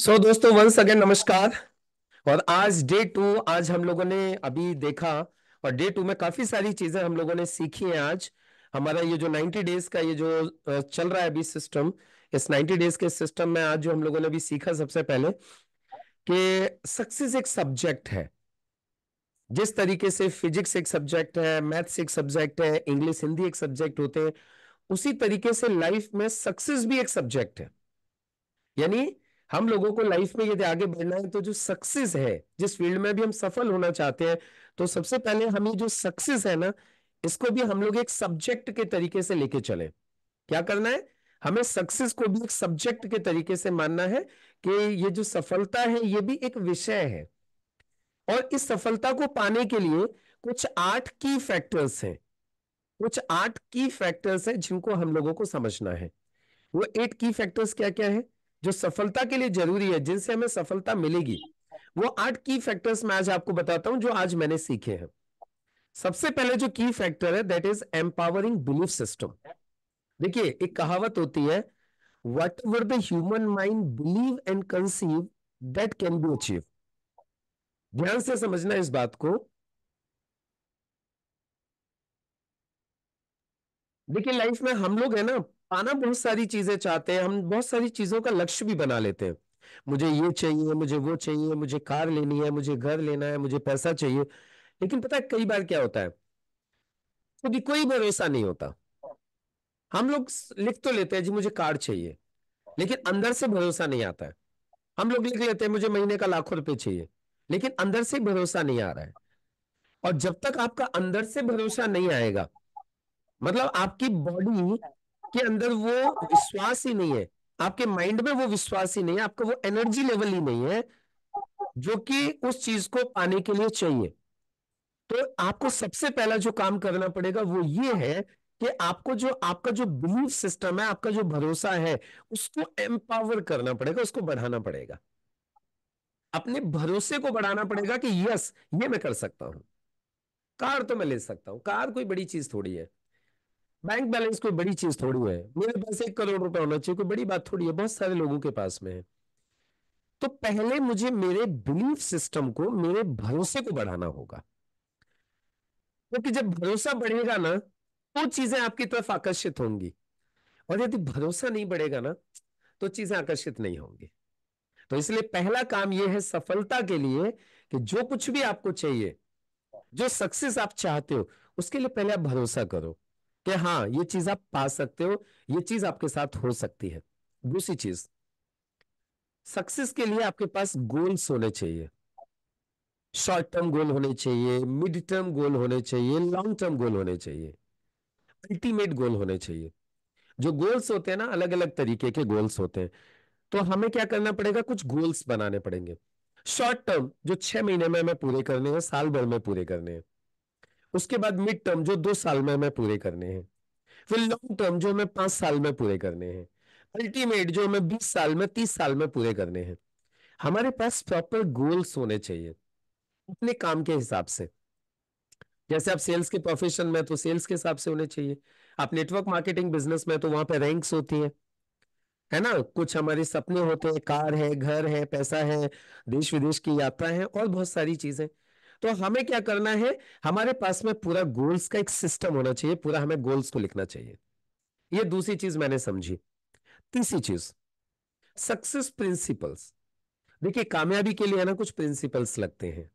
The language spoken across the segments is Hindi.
सो so, दोस्तों वंस अगेन नमस्कार और आज डे टू आज हम लोगों ने अभी देखा और डे टू में काफी सारी चीजें हम लोगों ने सीखी हैं आज हमारा ये जो 90 डेज का ये जो चल रहा है अभी सिस्टम इस 90 डेज के सिस्टम में आज जो हम लोगों ने अभी सीखा सबसे पहले कि सक्सेस एक सब्जेक्ट है जिस तरीके से फिजिक्स एक सब्जेक्ट है मैथ्स एक सब्जेक्ट है इंग्लिश हिंदी एक सब्जेक्ट होते हैं उसी तरीके से लाइफ में सक्सेस भी एक सब्जेक्ट है यानी हम लोगों को लाइफ में यदि आगे बढ़ना है तो जो सक्सेस है जिस फील्ड में भी हम सफल होना चाहते हैं तो सबसे पहले हमें जो सक्सेस है ना इसको भी हम लोग एक सब्जेक्ट के तरीके से लेके चले क्या करना है हमें सक्सेस को भी एक सब्जेक्ट के तरीके से मानना है कि ये जो सफलता है ये भी एक विषय है और इस सफलता को पाने के लिए कुछ आठ की फैक्टर्स हैं कुछ आठ की फैक्टर्स हैं जिनको हम लोगों को समझना है वो एट की फैक्टर्स क्या क्या है जो सफलता के लिए जरूरी है जिनसे हमें सफलता मिलेगी वो आठ की फैक्टर्स मैं आज आपको बताता हूं जो आज मैंने सीखे हैं सबसे पहले जो की फैक्टर है that is empowering belief system देखिए एक कहावत होती है whatever the human mind believe and conceive that can be achieve ध्यान से समझना इस बात को देखिए लाइफ में हम लोग है ना पाना बहुत सारी चीजें चाहते हैं हम बहुत सारी चीजों का लक्ष्य भी बना लेते हैं मुझे ये चाहिए मुझे वो चाहिए मुझे कार लेनी है मुझे घर लेना है मुझे पैसा चाहिए लेकिन पता है कई बार क्या होता है कभी तो कोई भरोसा नहीं होता हम लोग लिख तो लेते हैं जी मुझे कार चाहिए लेकिन अंदर से भरोसा नहीं आता है हम लोग लिख लेते हैं मुझे महीने का लाखों रुपए चाहिए लेकिन अंदर से भरोसा नहीं आ रहा है और जब तक आपका अंदर से भरोसा नहीं आएगा मतलब आपकी बॉडी के अंदर वो विश्वास ही नहीं है आपके माइंड में वो विश्वास ही नहीं है आपका वो एनर्जी लेवल ही नहीं है जो कि उस चीज को पाने के लिए चाहिए तो आपको सबसे पहला जो काम करना पड़ेगा वो ये है कि आपको जो आपका जो बिलीफ सिस्टम है आपका जो भरोसा है उसको एम्पावर करना पड़ेगा उसको बढ़ाना पड़ेगा अपने भरोसे को बढ़ाना पड़ेगा कि यस ये मैं कर सकता हूं कार तो मैं ले सकता हूं कार कोई बड़ी चीज थोड़ी है बैंक बैलेंस कोई बड़ी चीज थोड़ी है मेरे पास एक करोड़ रुपए होना चाहिए कोई बड़ी बात थोड़ी है बहुत सारे लोगों के पास में है तो पहले मुझे मेरे बिलीफ सिस्टम को मेरे भरोसे को बढ़ाना होगा क्योंकि तो जब भरोसा बढ़ेगा ना तो चीजें आपकी तरफ आकर्षित होंगी और यदि भरोसा नहीं बढ़ेगा ना तो चीजें आकर्षित नहीं होंगी तो इसलिए पहला काम यह है सफलता के लिए कि जो कुछ भी आपको चाहिए जो सक्सेस आप चाहते हो उसके लिए पहले आप भरोसा करो कि हाँ ये चीज आप पा सकते हो ये चीज आपके साथ हो सकती है दूसरी चीज सक्सेस के लिए आपके पास गोल्स होने चाहिए शॉर्ट टर्म गोल होने चाहिए मिड टर्म गोल होने चाहिए लॉन्ग टर्म गोल होने चाहिए अल्टीमेट गोल होने चाहिए जो गोल्स होते हैं ना अलग अलग तरीके के गोल्स होते हैं तो हमें क्या करना पड़ेगा कुछ गोल्स बनाने पड़ेंगे शॉर्ट टर्म जो छह महीने में हमें पूरे करने हैं साल भर में पूरे करने हैं उसके बाद मिड टर्म जो दो साल में हमें पूरे करने हैं फिर लॉन्ग टर्म जो हमें पांच साल में पूरे करने हैं अल्टीमेट जो हमें बीस साल में तीस साल में पूरे करने हैं हमारे पास प्रॉपर गोल्स होने चाहिए अपने काम के हिसाब से जैसे आप सेल्स के प्रोफेशन में तो सेल्स के हिसाब से होने चाहिए आप नेटवर्क मार्केटिंग बिजनेस में तो वहां पे रैंक्स होती है है ना कुछ हमारे सपने होते हैं कार है घर है पैसा है देश विदेश की यात्रा है और बहुत सारी चीजें तो हमें क्या करना है हमारे पास में पूरा गोल्स का एक सिस्टम होना चाहिए पूरा हमें गोल्स को लिखना चाहिए यह दूसरी चीज मैंने समझी तीसरी चीज सक्सेस प्रिंसिपल्स देखिए कामयाबी के लिए है ना कुछ प्रिंसिपल्स लगते हैं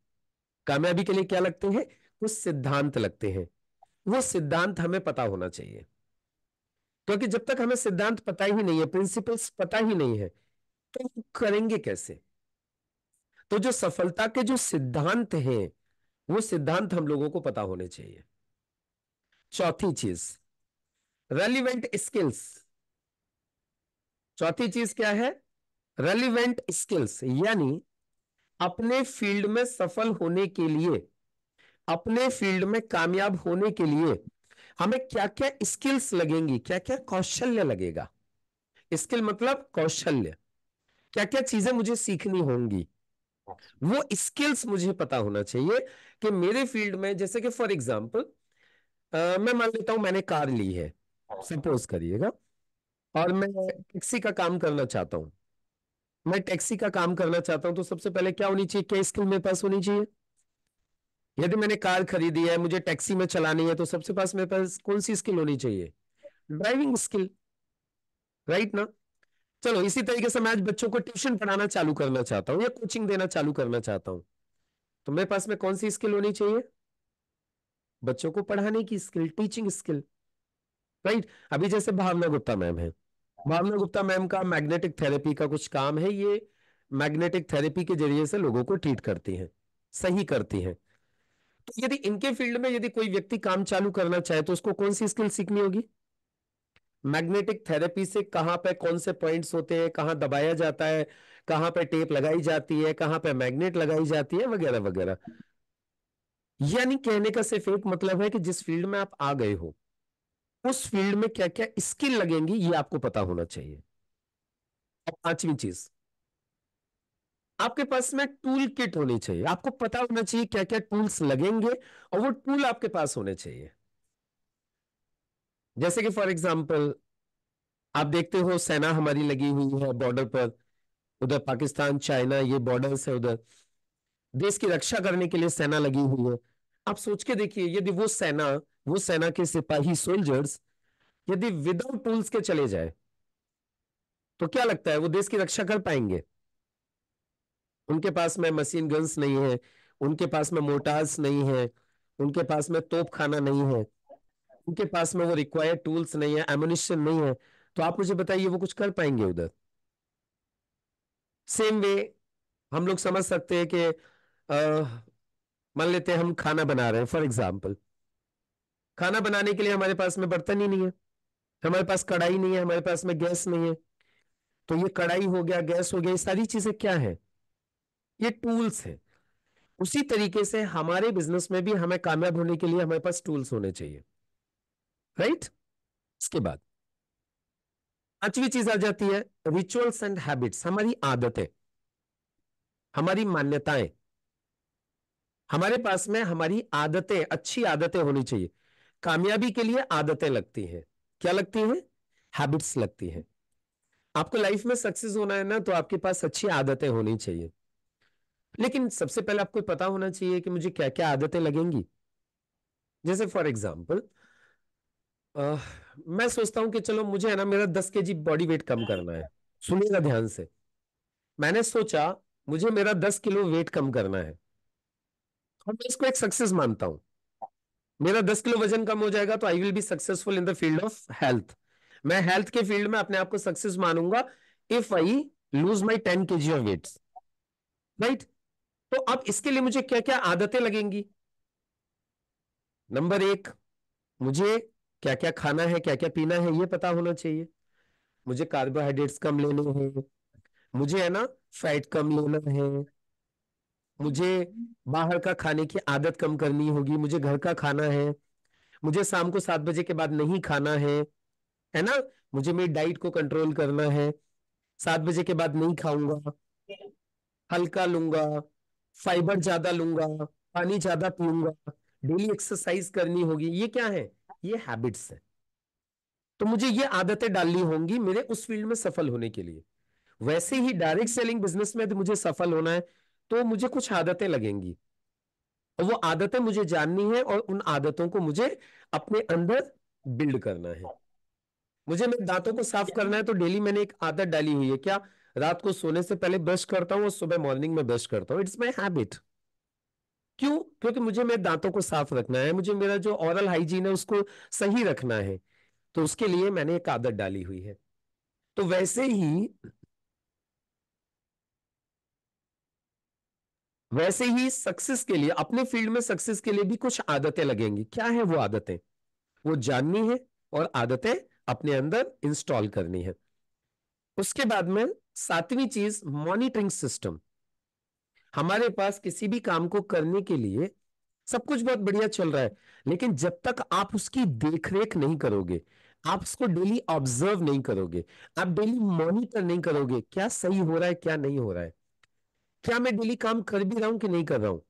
कामयाबी के लिए क्या लगते हैं कुछ सिद्धांत लगते हैं वो सिद्धांत हमें पता होना चाहिए क्योंकि जब तक हमें सिद्धांत पता ही नहीं है प्रिंसिपल्स पता ही नहीं है तो करेंगे कैसे तो जो सफलता के जो सिद्धांत हैं वो सिद्धांत हम लोगों को पता होने चाहिए चौथी चीज रेलिवेंट स्किल्स चौथी चीज क्या है रेलिवेंट स्किल्स यानी अपने फील्ड में सफल होने के लिए अपने फील्ड में कामयाब होने के लिए हमें क्या क्या स्किल्स लगेंगी क्या क्या कौशल्य लगेगा स्किल मतलब कौशल्य क्या क्या चीजें मुझे सीखनी होंगी वो स्किल्स मुझे पता होना चाहिए कि मेरे फील्ड में जैसे कि फॉर एग्जाम्पल मैं मान लेता हूँ मैंने कार ली है सपोज करिएगा और मैं टैक्सी का काम करना चाहता हूँ मैं टैक्सी का काम करना चाहता हूँ तो सबसे पहले क्या होनी चाहिए क्या स्किल मेरे पास होनी चाहिए यदि मैंने कार खरीदी है मुझे टैक्सी में चलानी है तो सबसे पास मेरे पास कौन सी स्किल होनी चाहिए ड्राइविंग स्किल राइट ना चलो इसी तरीके से मैं आज बच्चों को ट्यूशन पढ़ाना चालू करना चाहता हूँ या कोचिंग देना चालू करना चाहता हूँ तो मेरे पास में कौन सी स्किल होनी चाहिए बच्चों को पढ़ाने की स्किल टीचिंग स्किल राइट अभी जैसे भावना गुप्ता मैम है भावना गुप्ता मैम का मैग्नेटिक थेरेपी का कुछ काम है ये मैग्नेटिक थेरेपी के जरिए से लोगों को ट्रीट करती है सही करती है तो यदि इनके फील्ड में यदि कोई व्यक्ति काम चालू करना चाहे तो उसको कौन सी स्किल सीखनी होगी मैग्नेटिक थेरेपी से कहाँ पे कौन से पॉइंट्स होते हैं कहाँ दबाया जाता है कहाँ पे टेप लगाई जाती है कहाँ पे मैग्नेट लगाई जाती है वगैरह वगैरह यानी कहने का सिर्फ एक मतलब है कि जिस फील्ड में आप आ गए हो उस फील्ड में क्या क्या स्किल लगेंगी ये आपको पता होना चाहिए और पांचवी चीज आपके पास में टूल किट होनी चाहिए आपको पता होना चाहिए क्या क्या टूल्स लगेंगे और वो टूल आपके पास होने चाहिए जैसे कि फॉर एग्जाम्पल आप देखते हो सेना हमारी लगी हुई है बॉर्डर पर उधर पाकिस्तान चाइना ये बॉर्डर्स है उधर देश की रक्षा करने के लिए सेना लगी हुई है आप सोच के देखिए यदि वो सेना वो सेना के सिपाही सोल्जर्स यदि विदाउट टूल्स के चले जाए तो क्या लगता है वो देश की रक्षा कर पाएंगे उनके पास में मशीन गन्स नहीं है उनके पास में मोटार्स नहीं है उनके पास में तोप खाना नहीं है उनके पास में वो रिक्वायर्ड टूल्स नहीं है एमोनिशन नहीं है तो आप मुझे बताइए वो कुछ कर पाएंगे उधर सेम वे हम लोग समझ सकते हैं कि मान लेते हैं हम खाना बना रहे हैं फॉर एग्जाम्पल खाना बनाने के लिए हमारे पास में बर्तन ही नहीं है हमारे पास कढ़ाई नहीं है हमारे पास में गैस नहीं है तो ये कढ़ाई हो गया गैस हो गया ये सारी चीजें क्या है ये टूल्स है उसी तरीके से हमारे बिजनेस में भी हमें कामयाब होने के लिए हमारे पास टूल्स होने चाहिए राइट इसके बाद पांचवी चीज आ जाती है रिचुअल्स एंड हैबिट्स हमारी आदतें हमारी मान्यताएं हमारे पास में हमारी आदतें अच्छी आदतें होनी चाहिए कामयाबी के लिए आदतें लगती हैं क्या लगती हैं हैबिट्स लगती हैं आपको लाइफ में सक्सेस होना है ना तो आपके पास अच्छी आदतें होनी चाहिए लेकिन सबसे पहले आपको पता होना चाहिए कि मुझे क्या क्या आदतें लगेंगी जैसे फॉर एग्जाम्पल आ, मैं सोचता हूं कि चलो मुझे है ना मेरा दस के जी बॉडी वेट कम करना है सुनिएगा ध्यान से मैंने सोचा मुझे मेरा दस किलो वेट कम करना है और मैं इसको एक सक्सेस मानता हूं मेरा दस किलो वजन कम हो जाएगा तो I will be successful in the field of health मैं हेल्थ के फील्ड में अपने आप को सक्सेस मानूंगा if I lose my ten K G of weight right तो अब इसके लिए मुझे क्या क्या आदतें लगेंगी नंबर एक मुझे क्या क्या खाना है क्या क्या पीना है ये पता होना चाहिए मुझे कार्बोहाइड्रेट्स कम लेने हैं मुझे है ना फैट कम लेना है मुझे बाहर का खाने की आदत कम करनी होगी मुझे घर का खाना है मुझे शाम को सात बजे के बाद नहीं खाना है है ना मुझे मेरी डाइट को कंट्रोल करना है सात बजे के बाद नहीं खाऊंगा हल्का लूंगा फाइबर ज्यादा लूंगा पानी ज्यादा पीऊंगा डेली एक्सरसाइज करनी होगी ये क्या है ये हैबिट्स है तो मुझे ये आदतें डालनी होंगी मेरे उस फील्ड में सफल होने के लिए वैसे ही डायरेक्ट सेलिंग बिजनेस में यदि मुझे सफल होना है तो मुझे कुछ आदतें लगेंगी और वो आदतें मुझे जाननी है और उन आदतों को मुझे अपने अंदर बिल्ड करना है मुझे मेरे दांतों को साफ करना है तो डेली मैंने एक आदत डाली हुई है क्या रात को सोने से पहले ब्रश करता हूँ और सुबह मॉर्निंग में ब्रश करता हूँ इट्स माई हैबिट क्यों क्योंकि मुझे मेरे दांतों को साफ रखना है मुझे मेरा जो ओरल हाइजीन है उसको सही रखना है तो उसके लिए मैंने एक आदत डाली हुई है तो वैसे ही वैसे ही सक्सेस के लिए अपने फील्ड में सक्सेस के लिए भी कुछ आदतें लगेंगी क्या है वो आदतें वो जाननी है और आदतें अपने अंदर इंस्टॉल करनी है उसके बाद में सातवीं चीज मॉनिटरिंग सिस्टम हमारे पास किसी भी काम को करने के लिए सब कुछ बहुत बढ़िया चल रहा है लेकिन जब तक आप उसकी देखरेख नहीं करोगे आप उसको डेली ऑब्जर्व नहीं करोगे आप डेली मॉनिटर नहीं करोगे क्या सही हो रहा है क्या नहीं हो रहा है क्या मैं डेली काम कर भी रहा हूं कि नहीं कर रहा हूं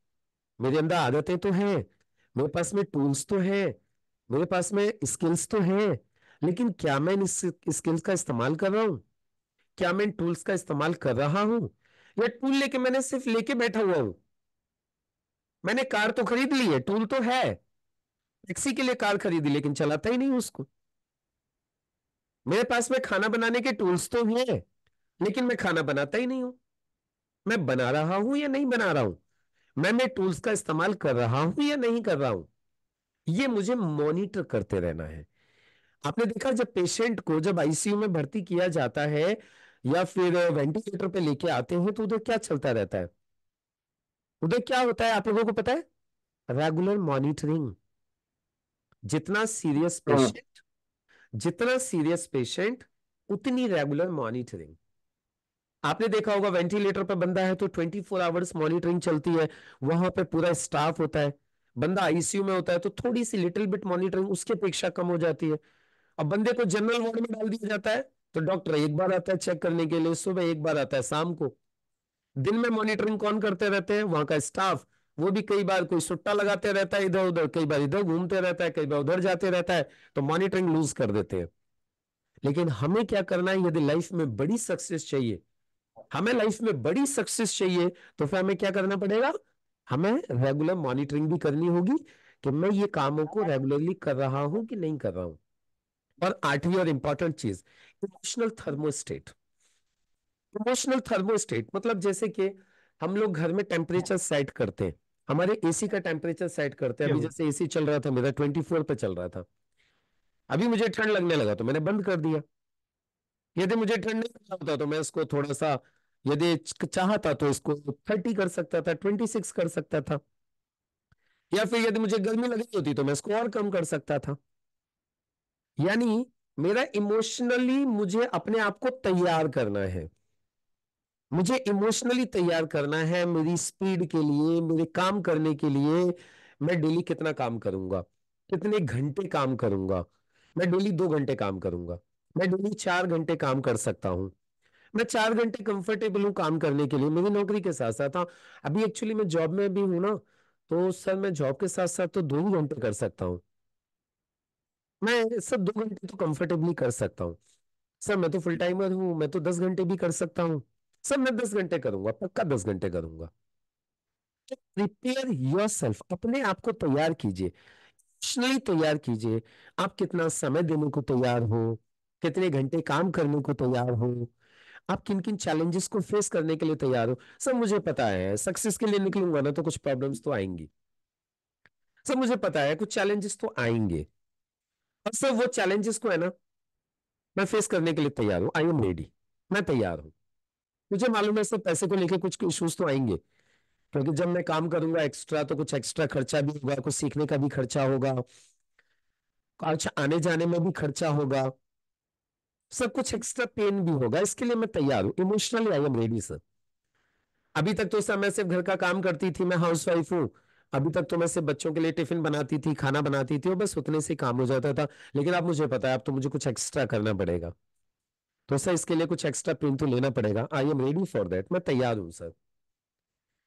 मेरे अंदर आदतें तो हैं मेरे पास में टूल्स तो है मेरे पास में स्किल्स तो है लेकिन क्या मैं इन स्किल्स का इस्तेमाल कर रहा हूं क्या मैं इन टूल्स का इस्तेमाल कर रहा हूं ये टूल लेके मैंने सिर्फ लेके बैठा हुआ हूं मैंने कार तो खरीद ली है टूल तो है टैक्सी के लिए कार खरीदी लेकिन चलाता ही नहीं उसको मेरे पास में खाना बनाने के टूल्स तो हैं लेकिन मैं खाना बनाता ही नहीं हूं मैं बना रहा हूं या नहीं बना रहा हूं मैं मैं टूल्स का इस्तेमाल कर रहा हूं या नहीं कर रहा हूं ये मुझे मॉनिटर करते रहना है आपने देखा जब पेशेंट को जब आईसीयू में भर्ती किया जाता है या फिर वेंटिलेटर पे लेके आते हैं तो उधर क्या चलता रहता है उधर क्या होता है आप लोगों को पता है रेगुलर मॉनिटरिंग जितना सीरियस पेशेंट हाँ। जितना सीरियस पेशेंट उतनी रेगुलर मॉनिटरिंग आपने देखा होगा वेंटिलेटर पर बंदा है तो 24 फोर आवर्स मॉनिटरिंग चलती है वहां पर पूरा स्टाफ होता है बंदा आईसीयू में होता है तो थोड़ी सी लिटिल बिट मॉनिटरिंग उसकी अपेक्षा कम हो जाती है अब बंदे को जनरल वार्ड में डाल दिया जाता है तो डॉक्टर एक बार आता है चेक करने के लिए सुबह एक बार आता है शाम को दिन में मॉनिटरिंग कौन करते रहते हैं वहां का स्टाफ वो भी कई बार कोई सुट्टा लगाते रहता है इधर उधर कई बार इधर घूमते रहता है कई बार उधर जाते रहता है तो मॉनिटरिंग लूज कर देते हैं लेकिन हमें क्या करना है यदि लाइफ में बड़ी सक्सेस चाहिए हमें लाइफ में बड़ी सक्सेस चाहिए तो फिर हमें क्या करना पड़ेगा हमें रेगुलर मॉनिटरिंग भी करनी होगी कि मैं ये कामों को रेगुलरली कर रहा हूं कि नहीं कर रहा हूं और आठवीं और इंपॉर्टेंट चीज इमोशनल थर्मोस्टेट इमोशनल थर्मोस्टेट मतलब जैसे कि हम लोग घर में टेम्परेचर सेट करते हैं हमारे एसी का टेम्परेचर सेट करते हैं अभी जैसे एसी चल रहा था मेरा ट्वेंटी फोर पे चल रहा था अभी मुझे ठंड लगने लगा तो मैंने बंद कर दिया यदि मुझे ठंड नहीं लगा होता तो मैं इसको थोड़ा सा यदि चाहता तो इसको थर्टी कर सकता था ट्वेंटी सिक्स कर सकता था या फिर यदि मुझे गर्मी लगी होती तो मैं इसको और कम कर सकता था यानी मेरा इमोशनली मुझे अपने आप को तैयार करना है मुझे इमोशनली तैयार करना है मेरी स्पीड के लिए मेरे काम करने के लिए मैं डेली कितना काम करूंगा कितने घंटे काम करूंगा मैं डेली दो घंटे काम करूंगा मैं डेली चार घंटे काम कर सकता हूँ मैं चार घंटे कंफर्टेबल हूँ काम करने के लिए मेरी नौकरी के साथ साथ हाँ अभी एक्चुअली मैं जॉब में भी हूं ना तो सर मैं जॉब के साथ साथ तो दो ही घंटे कर सकता हूँ मैं सर दो घंटे तो कंफर्टेबली कर सकता हूँ सर मैं तो फुल टाइमर हूँ मैं तो दस घंटे भी कर सकता हूँ सर मैं दस घंटे करूंगा पक्का दस घंटे करूंगा प्रिपेयर योर सेल्फ अपने आप को तैयार कीजिए इमोशनली तैयार कीजिए आप कितना समय देने को तैयार हो कितने घंटे काम करने को तैयार हो आप किन किन चैलेंजेस को फेस करने के लिए तैयार हो सर मुझे पता है सक्सेस के लिए निकलूंगा ना तो कुछ प्रॉब्लम्स तो आएंगी सर मुझे पता है कुछ चैलेंजेस तो आएंगे और सिर्फ वो चैलेंजेस को है ना मैं फेस करने के लिए तैयार हूँ आई एम रेडी मैं तैयार हूँ मुझे मालूम है इससे पैसे को लेकर कुछ इशूज तो आएंगे क्योंकि जब मैं काम करूंगा एक्स्ट्रा तो कुछ एक्स्ट्रा खर्चा भी होगा कुछ सीखने का भी खर्चा होगा अच्छा आने जाने में भी खर्चा होगा सब कुछ एक्स्ट्रा पेन भी होगा इसके लिए मैं तैयार हूँ emotionally I am ready sir अभी तक तो सर मैं सिर्फ घर का काम करती थी मैं हाउसवाइफ वाइफ हूँ अभी तक तो मैं सिर्फ बच्चों के लिए टिफिन बनाती थी खाना बनाती थी और बस उतने से काम हो जाता था लेकिन अब मुझे पता है अब तो मुझे कुछ एक्स्ट्रा करना पड़ेगा तो सर इसके लिए कुछ एक्स्ट्रा प्रिंट तो लेना पड़ेगा I am ready for that मैं तैयार हूँ सर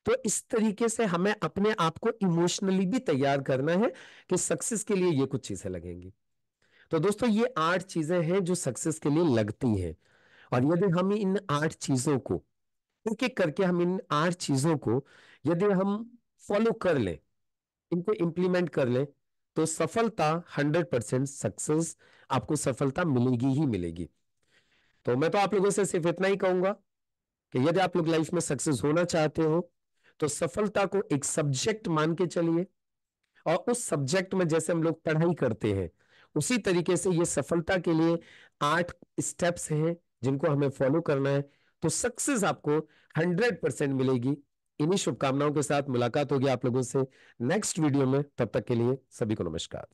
तो इस तरीके से हमें अपने आप को इमोशनली भी तैयार करना है कि सक्सेस के लिए ये कुछ चीजें लगेंगी तो दोस्तों ये आठ चीजें हैं जो सक्सेस के लिए लगती हैं और यदि हम इन आठ चीजों को एक एक करके हम इन आठ चीजों को यदि हम फॉलो कर ले इनको इम्प्लीमेंट कर ले तो सफलता हंड्रेड परसेंट सक्सेस आपको सफलता मिलेगी ही मिलेगी तो मैं तो आप लोगों से सिर्फ इतना ही कहूंगा कि यदि आप लोग लाइफ में सक्सेस होना चाहते हो तो सफलता को एक सब्जेक्ट मान के चलिए और उस सब्जेक्ट में जैसे हम लोग पढ़ाई करते हैं उसी तरीके से ये सफलता के लिए आठ स्टेप्स हैं जिनको हमें फॉलो करना है तो सक्सेस आपको हंड्रेड परसेंट मिलेगी इन्हीं शुभकामनाओं के साथ मुलाकात होगी आप लोगों से नेक्स्ट वीडियो में तब तक के लिए सभी को नमस्कार